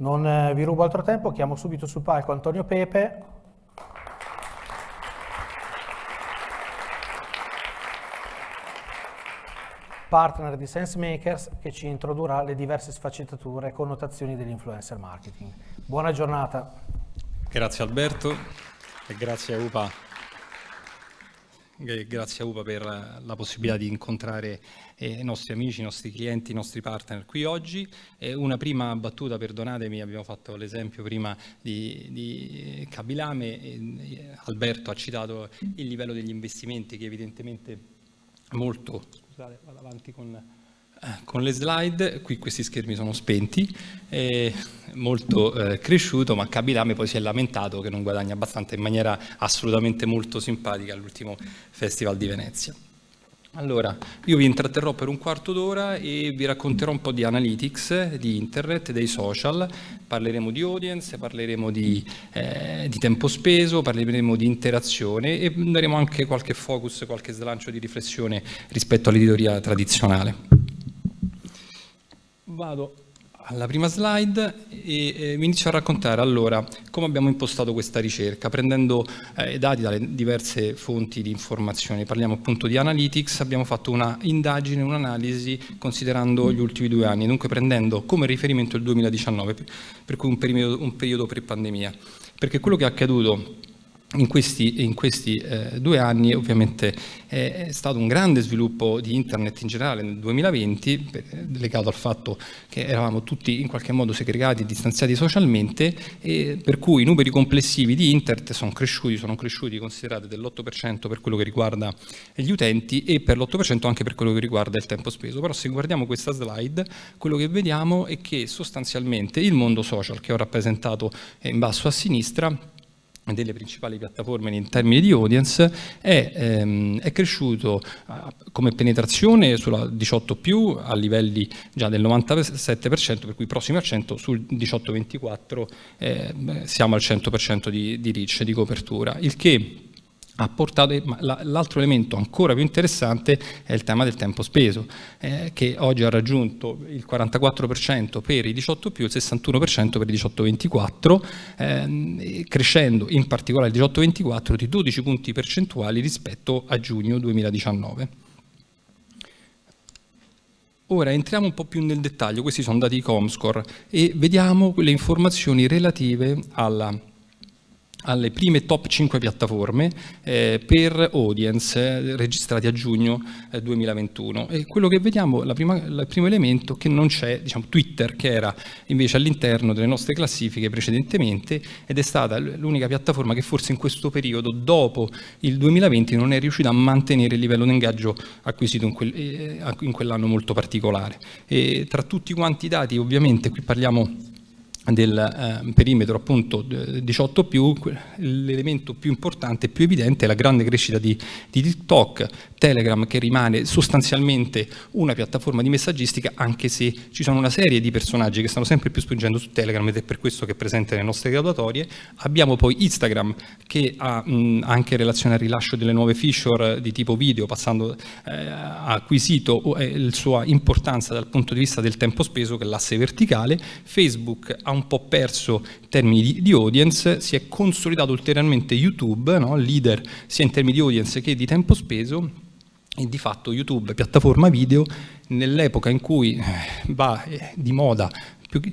Non eh, vi rubo altro tempo, chiamo subito sul palco Antonio Pepe. partner di SenseMakers che ci introdurrà le diverse sfaccettature e connotazioni dell'influencer marketing. Buona giornata. Grazie Alberto e grazie a UPA grazie a UPA per la possibilità di incontrare eh, i nostri amici, i nostri clienti, i nostri partner qui oggi. una prima battuta, perdonatemi, abbiamo fatto l'esempio prima di, di Cabilame, Alberto ha citato il livello degli investimenti che evidentemente molto... Scusate, vado avanti con eh, con le slide, qui questi schermi sono spenti, è molto eh, cresciuto, ma Kabilame poi si è lamentato che non guadagna abbastanza in maniera assolutamente molto simpatica all'ultimo Festival di Venezia. Allora, io vi intratterrò per un quarto d'ora e vi racconterò un po' di analytics, di internet, dei social, parleremo di audience, parleremo di, eh, di tempo speso, parleremo di interazione e daremo anche qualche focus, qualche slancio di riflessione rispetto all'editoria tradizionale vado alla prima slide e, e mi inizio a raccontare allora come abbiamo impostato questa ricerca, prendendo eh, dati dalle diverse fonti di informazioni Parliamo appunto di analytics, abbiamo fatto una indagine, un'analisi considerando gli ultimi due anni, dunque prendendo come riferimento il 2019, per cui un periodo, un periodo pre-pandemia. Perché quello che è accaduto in questi, in questi eh, due anni ovviamente è stato un grande sviluppo di internet in generale nel 2020, legato al fatto che eravamo tutti in qualche modo segregati e distanziati socialmente, e per cui i numeri complessivi di internet sono cresciuti, sono cresciuti considerate dell'8% per quello che riguarda gli utenti e per l'8% anche per quello che riguarda il tempo speso. Però se guardiamo questa slide, quello che vediamo è che sostanzialmente il mondo social, che ho rappresentato eh, in basso a sinistra, delle principali piattaforme in termini di audience è, ehm, è cresciuto ah, come penetrazione sulla 18 a livelli già del 97% per cui prossimi al 100 sul 18-24 eh, siamo al 100% di, di reach, di copertura il che ha portato, l'altro elemento ancora più interessante è il tema del tempo speso, eh, che oggi ha raggiunto il 44% per i 18 più e il 61% per i 18-24, ehm, crescendo in particolare il 18-24 di 12 punti percentuali rispetto a giugno 2019. Ora entriamo un po' più nel dettaglio, questi sono dati Comscore e vediamo le informazioni relative alla alle prime top 5 piattaforme eh, per audience eh, registrati a giugno eh, 2021 e quello che vediamo, prima, il primo elemento che non c'è diciamo, Twitter che era invece all'interno delle nostre classifiche precedentemente ed è stata l'unica piattaforma che forse in questo periodo dopo il 2020 non è riuscita a mantenere il livello di ingaggio acquisito in, quel, eh, in quell'anno molto particolare e tra tutti quanti i dati ovviamente qui parliamo del eh, perimetro appunto 18 più l'elemento più importante e più evidente è la grande crescita di, di TikTok Telegram che rimane sostanzialmente una piattaforma di messaggistica anche se ci sono una serie di personaggi che stanno sempre più spingendo su Telegram ed è per questo che è presente nelle nostre graduatorie. Abbiamo poi Instagram che ha mh, anche relazione al rilascio delle nuove feature di tipo video passando eh, ha acquisito eh, la sua importanza dal punto di vista del tempo speso che è l'asse verticale. Facebook ha un po' perso in termini di, di audience, si è consolidato ulteriormente YouTube, no? leader sia in termini di audience che di tempo speso e di fatto YouTube, piattaforma video, nell'epoca in cui eh, va eh, di moda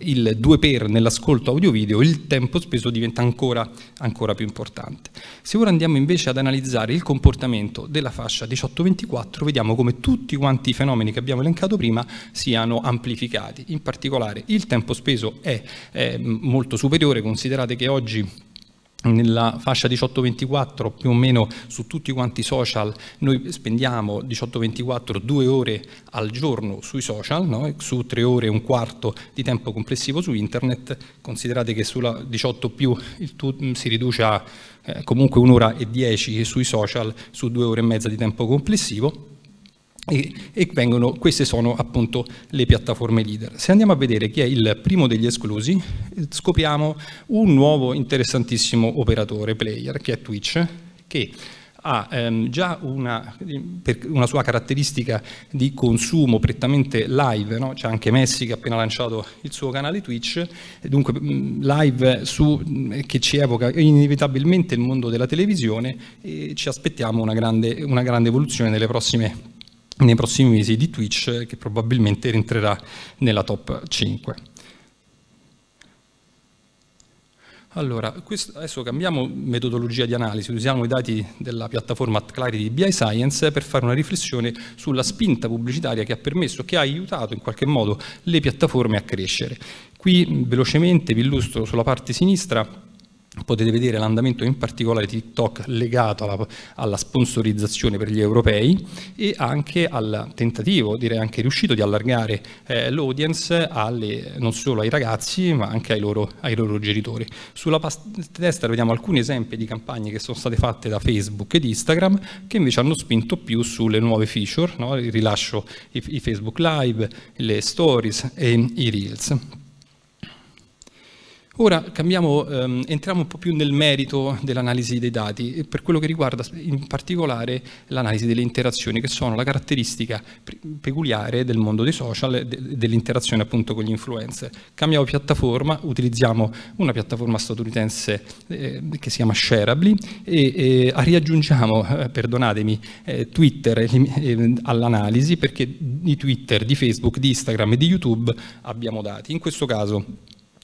il 2 per nell'ascolto audio-video, il tempo speso diventa ancora, ancora, più importante. Se ora andiamo invece ad analizzare il comportamento della fascia 18-24, vediamo come tutti quanti i fenomeni che abbiamo elencato prima siano amplificati. In particolare il tempo speso è, è molto superiore, considerate che oggi nella fascia 18-24 più o meno su tutti quanti i social noi spendiamo 18-24 due ore al giorno sui social no? su tre ore e un quarto di tempo complessivo su internet considerate che sulla 18 più il tu mm, si riduce a eh, comunque un'ora e dieci sui social su due ore e mezza di tempo complessivo e, e vengono, queste sono appunto le piattaforme leader. Se andiamo a vedere chi è il primo degli esclusi, eh, scopriamo un nuovo interessantissimo operatore player che è Twitch, che ha ehm, già una, una, sua caratteristica di consumo prettamente live, no? c'è anche Messi che ha appena lanciato il suo canale Twitch, dunque mm, live su, mm, eh, che ci evoca inevitabilmente il mondo della televisione e ci aspettiamo una grande, una grande evoluzione nelle prossime nei prossimi mesi di Twitch che probabilmente rientrerà nella top 5. Allora, adesso cambiamo metodologia di analisi, usiamo i dati della piattaforma Clarity BI Science per fare una riflessione sulla spinta pubblicitaria che ha permesso, che ha aiutato in qualche modo le piattaforme a crescere. Qui velocemente vi illustro sulla parte sinistra potete vedere l'andamento in particolare di TikTok legato alla, alla, sponsorizzazione per gli europei e anche al tentativo, direi anche riuscito, di allargare eh, l'audience alle, non solo ai ragazzi ma anche ai loro, ai loro genitori. Sulla destra vediamo alcuni esempi di campagne che sono state fatte da Facebook ed Instagram che invece hanno spinto più sulle nuove feature, no? il rilascio i, i Facebook Live, le Stories e i Reels. Ora cambiamo, ehm, entriamo un po' più nel merito dell'analisi dei dati, per quello che riguarda in particolare l'analisi delle interazioni, che sono la caratteristica peculiare del mondo dei social, de dell'interazione appunto con gli influencer. Cambiamo piattaforma, utilizziamo una piattaforma statunitense eh, che si chiama Shareably e, e riaggiungiamo, eh, perdonatemi, eh, Twitter eh, eh, all'analisi perché di Twitter, di Facebook, di Instagram e di YouTube abbiamo dati. In questo caso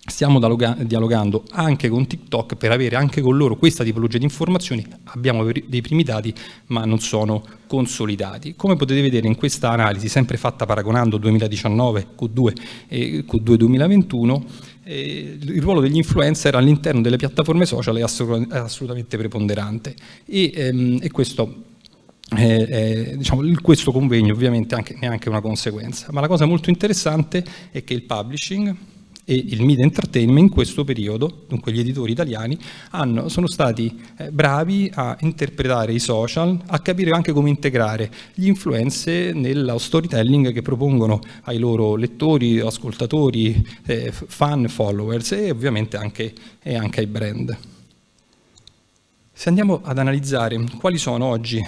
Stiamo dialogando anche con TikTok per avere anche con loro questa tipologia di informazioni. Abbiamo dei primi dati, ma non sono consolidati. Come potete vedere in questa analisi, sempre fatta paragonando 2019 Q2 e Q2 2021, eh, il ruolo degli influencer all'interno delle piattaforme social è assolutamente preponderante e, ehm, e questo eh, eh, diciamo, questo convegno ovviamente anche, ne è anche una conseguenza, ma la cosa molto interessante è che il publishing, e il media entertainment in questo periodo, dunque gli editori italiani, hanno, sono stati eh, bravi a interpretare i social, a capire anche come integrare gli influencer nello storytelling che propongono ai loro lettori, ascoltatori, eh, fan, followers e ovviamente anche, e anche ai brand. Se andiamo ad analizzare quali sono oggi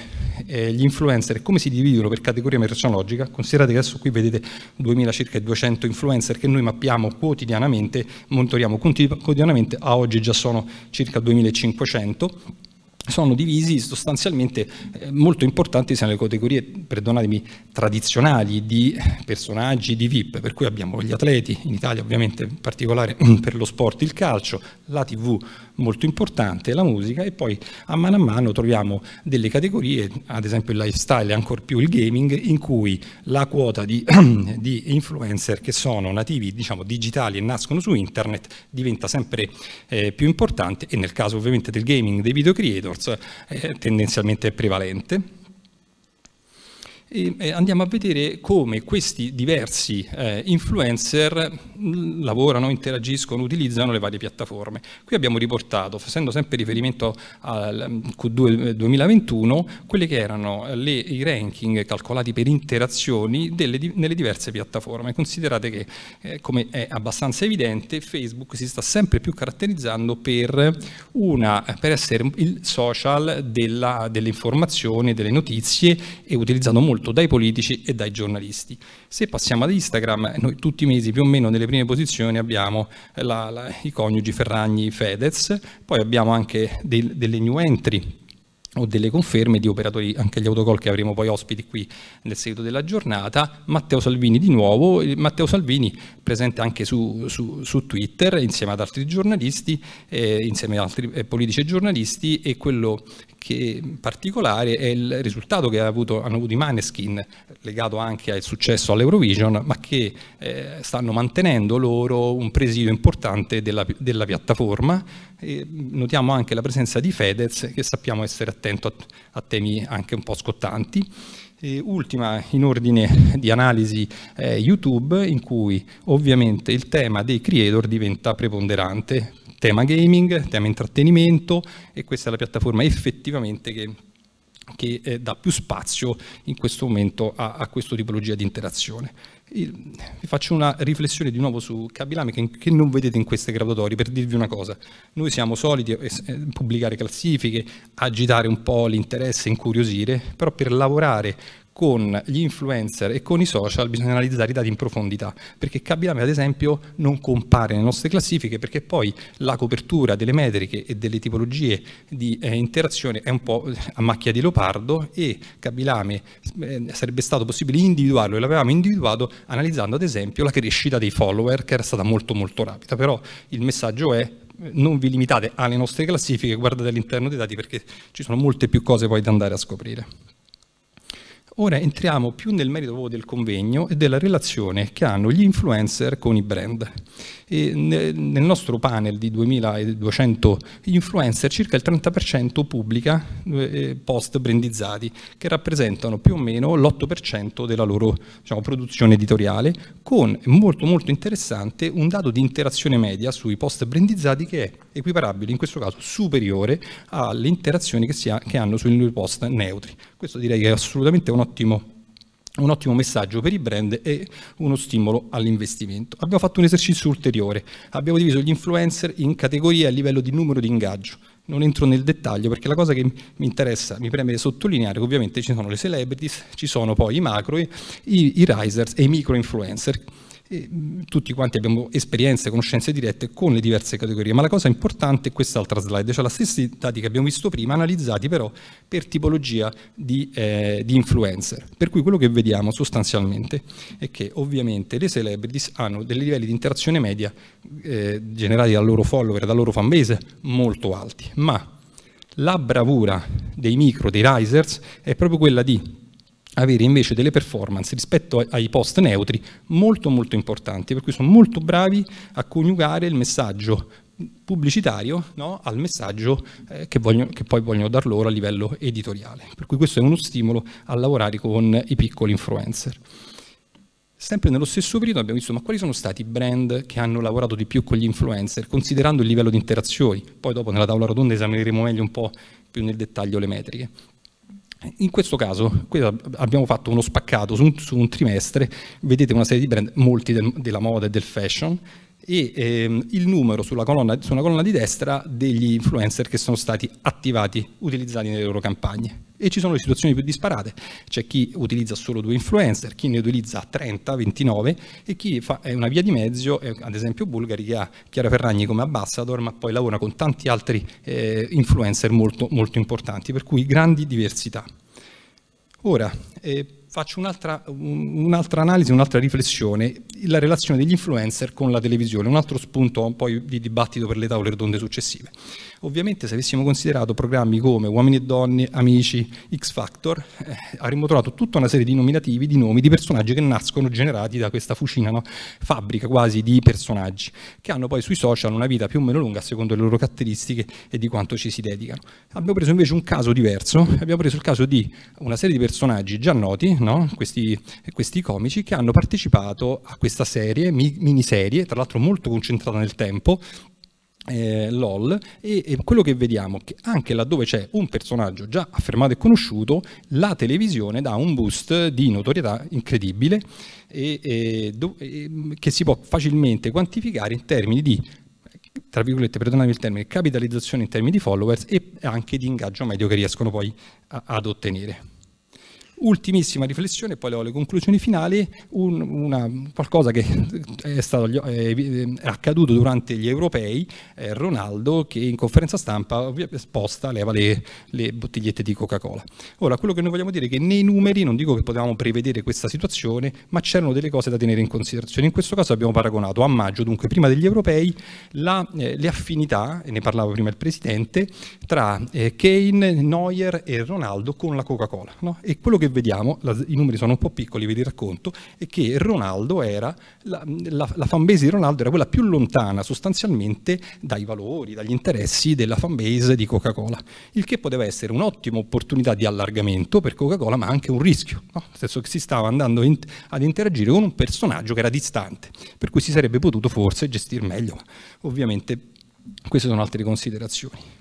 eh, gli influencer e come si dividono per categoria merceologica, considerate che adesso qui vedete 2000, circa 200 influencer che noi mappiamo quotidianamente, monitoriamo quotidianamente, a oggi già sono circa 2500 sono divisi sostanzialmente eh, molto importanti sono le categorie, perdonatemi, tradizionali di personaggi, di VIP, per cui abbiamo gli atleti, in Italia ovviamente in particolare per lo sport il calcio, la tv, molto importante, la musica, e poi a mano a mano troviamo delle categorie, ad esempio il lifestyle e ancora più il gaming, in cui la quota di, di influencer che sono nativi diciamo, digitali e nascono su internet diventa sempre eh, più importante e nel caso ovviamente del gaming dei video creators eh, tendenzialmente è prevalente e andiamo a vedere come questi diversi eh, influencer mm, lavorano, interagiscono, utilizzano le varie piattaforme. Qui abbiamo riportato, facendo sempre riferimento al Q2 2021, quelli che erano le, i ranking calcolati per interazioni delle, nelle diverse piattaforme. Considerate che, eh, come è abbastanza evidente, Facebook si sta sempre più caratterizzando per, una, per essere il social delle informazioni, delle notizie e utilizzando molto soprattutto dai politici e dai giornalisti. Se passiamo ad Instagram, noi tutti i mesi più o meno nelle prime posizioni abbiamo la, la, i coniugi Ferragni-Fedez, poi abbiamo anche del, delle new entry o delle conferme di operatori, anche gli autocall che avremo poi ospiti qui nel seguito della giornata, Matteo Salvini di nuovo, Matteo Salvini presente anche su, su, su Twitter insieme ad altri giornalisti, eh, insieme ad altri eh, politici e giornalisti e quello che particolare è il risultato che ha avuto, hanno avuto i Maneskin legato anche al successo all'Eurovision ma che eh, stanno mantenendo loro un presidio importante della, della piattaforma e notiamo anche la presenza di Fedez che sappiamo essere attento a, a temi anche un po' scottanti. E ultima in ordine di analisi eh, YouTube in cui ovviamente il tema dei creator diventa preponderante, tema gaming, tema intrattenimento e questa è la piattaforma effettivamente che che eh, dà più spazio in questo momento a, a questa tipologia di interazione. Il, vi faccio una riflessione di nuovo su Kabilame che, che, non vedete in queste graduatorie per dirvi una cosa, noi siamo soliti a eh, eh, pubblicare classifiche, agitare un po' l'interesse, incuriosire, però per lavorare con gli influencer e con i social bisogna analizzare i dati in profondità, perché Cabilame ad esempio non compare nelle nostre classifiche perché poi la copertura delle metriche e delle tipologie di eh, interazione è un po' a macchia di leopardo e Cabilame eh, sarebbe stato possibile individuarlo e l'avevamo individuato analizzando ad esempio la crescita dei follower che era stata molto molto rapida, però il messaggio è non vi limitate alle nostre classifiche, guardate all'interno dei dati perché ci sono molte più cose poi da andare a scoprire. Ora entriamo più nel merito del convegno e della relazione che hanno gli influencer con i brand. E nel nostro panel di 2200 influencer circa il 30% pubblica eh, eh, post brandizzati che rappresentano più o meno l'8% della loro diciamo, produzione editoriale con molto molto interessante un dato di interazione media sui post brandizzati che è equiparabile in questo caso superiore alle interazioni che, ha, che hanno sui post neutri. Questo direi che è assolutamente una ottimo un ottimo messaggio per i brand e uno stimolo all'investimento. Abbiamo fatto un esercizio ulteriore, abbiamo diviso gli influencer in categorie a livello di numero di ingaggio. Non entro nel dettaglio perché la cosa che mi interessa, mi preme sottolineare, ovviamente ci sono le celebrities, ci sono poi i macro, i, i risers e i micro influencer Mm, tutti quanti abbiamo esperienze, conoscenze dirette con le diverse categorie, ma la cosa importante è quest'altra slide, cioè la stessa dati che abbiamo visto prima, analizzati però per tipologia di, eh, di influencer. Per cui quello che vediamo sostanzialmente è che ovviamente le celebrities hanno dei livelli di interazione media eh, generati dal loro follower, dal loro fanbase molto alti, ma la bravura dei micro, dei risers, è proprio quella di avere invece delle performance rispetto ai post neutri molto molto importanti, per cui sono molto bravi a coniugare il messaggio pubblicitario no, al messaggio eh, che, voglio, che, poi vogliono dar loro a livello editoriale. Per cui questo è uno stimolo a lavorare con i piccoli influencer. Sempre nello stesso periodo abbiamo visto ma quali sono stati i brand che hanno lavorato di più con gli influencer, considerando il livello di interazioni. Poi dopo nella tavola rotonda esamineremo meglio un po' più nel dettaglio le metriche. In questo caso abbiamo fatto uno spaccato su un, su un trimestre, vedete una serie di brand, molti del, della moda e del fashion, e ehm, il numero sulla colonna, sulla colonna di destra degli influencer che sono stati attivati, utilizzati nelle loro campagne. E ci sono le situazioni più disparate, c'è chi utilizza solo due influencer, chi ne utilizza 30, 29 e chi fa, è una via di mezzo, eh, ad esempio Bulgari che ha Chiara Ferragni come ambassador ma poi lavora con tanti altri eh, influencer molto, molto importanti, per cui grandi diversità. Ora, eh, faccio un'altra, un'altra analisi, un'altra riflessione, la relazione degli influencer con la televisione, un altro spunto poi di dibattito per le tavole rotonde successive. Ovviamente se avessimo considerato programmi come Uomini e Donne, Amici, X Factor, eh, avremmo trovato tutta una serie di nominativi, di nomi, di personaggi che nascono generati da questa fucina, no? fabbrica quasi di personaggi, che hanno poi sui social una vita più o meno lunga secondo le loro caratteristiche e di quanto ci si dedicano. Abbiamo preso invece un caso diverso, abbiamo preso il caso di una serie di personaggi già noti, no? questi, questi, comici che hanno partecipato a questa serie, mi, miniserie, tra l'altro molto concentrata nel tempo, eh, LOL e, e, quello che vediamo è che anche laddove c'è un personaggio già affermato e conosciuto, la televisione dà un boost di notorietà incredibile e, e, do, che si può facilmente quantificare in termini di tra virgolette, perdonami il termine, capitalizzazione in termini di followers e anche di ingaggio medio che riescono poi a, ad ottenere. Ultimissima riflessione, poi ho le conclusioni finali, un, una, qualcosa che è, stato, è, accaduto durante gli europei, Ronaldo che in conferenza stampa sposta, leva le, le bottigliette di Coca-Cola. Ora, quello che noi vogliamo dire è che nei numeri, non dico che potevamo prevedere questa situazione, ma c'erano delle cose da tenere in considerazione. In questo caso abbiamo paragonato a maggio, dunque prima degli europei, la, eh, le affinità, ne parlava prima il Presidente, tra eh, Kane, Neuer e Ronaldo con la Coca-Cola. No? E quello che che vediamo, la, i numeri sono un po' piccoli, ve li racconto, è che Ronaldo era, la, la, la fanbase di Ronaldo era quella più lontana sostanzialmente dai valori, dagli interessi della fanbase di Coca-Cola, il che poteva essere un'ottima opportunità di allargamento per Coca-Cola, ma anche un rischio, no? nel senso che si stava andando in, ad interagire con un personaggio che era distante, per cui si sarebbe potuto forse gestire meglio, ovviamente queste sono altre considerazioni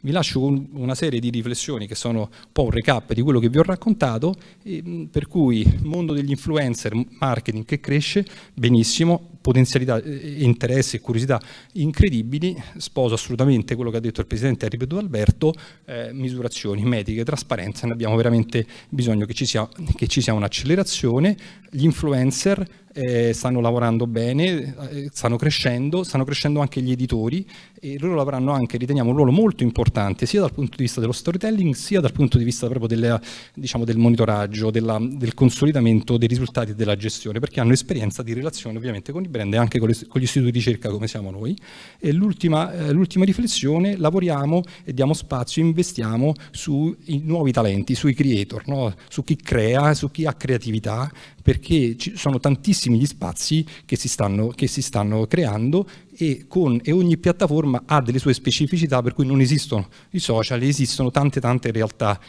vi lascio con una serie di riflessioni che sono un po' un recap di quello che vi ho raccontato, mm, per cui mondo degli influencer, marketing che cresce, benissimo, potenzialità, interessi e curiosità incredibili, sposo assolutamente quello che ha detto il Presidente, ha ripetuto Alberto, eh, misurazioni, mediche, trasparenza, ne abbiamo veramente bisogno che ci sia, che ci sia un'accelerazione, gli influencer eh, stanno lavorando bene, eh, stanno crescendo, stanno crescendo anche gli editori e loro avranno anche, riteniamo, un ruolo molto importante sia dal punto di vista dello storytelling sia dal punto di vista proprio delle, diciamo, del monitoraggio, della, del consolidamento dei risultati e della gestione, perché hanno esperienza di relazione ovviamente con i brand e anche con, le, con gli istituti di ricerca come siamo noi. E l'ultima, eh, l'ultima riflessione, lavoriamo e diamo spazio, investiamo sui nuovi talenti, sui creator, no? su chi crea, su chi ha creatività, perché ci sono tantissimi gli spazi che si stanno, che si stanno creando e, con, e, ogni piattaforma ha delle sue specificità per cui non esistono i social, esistono tante tante realtà,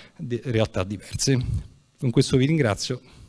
realtà diverse. Con questo vi ringrazio.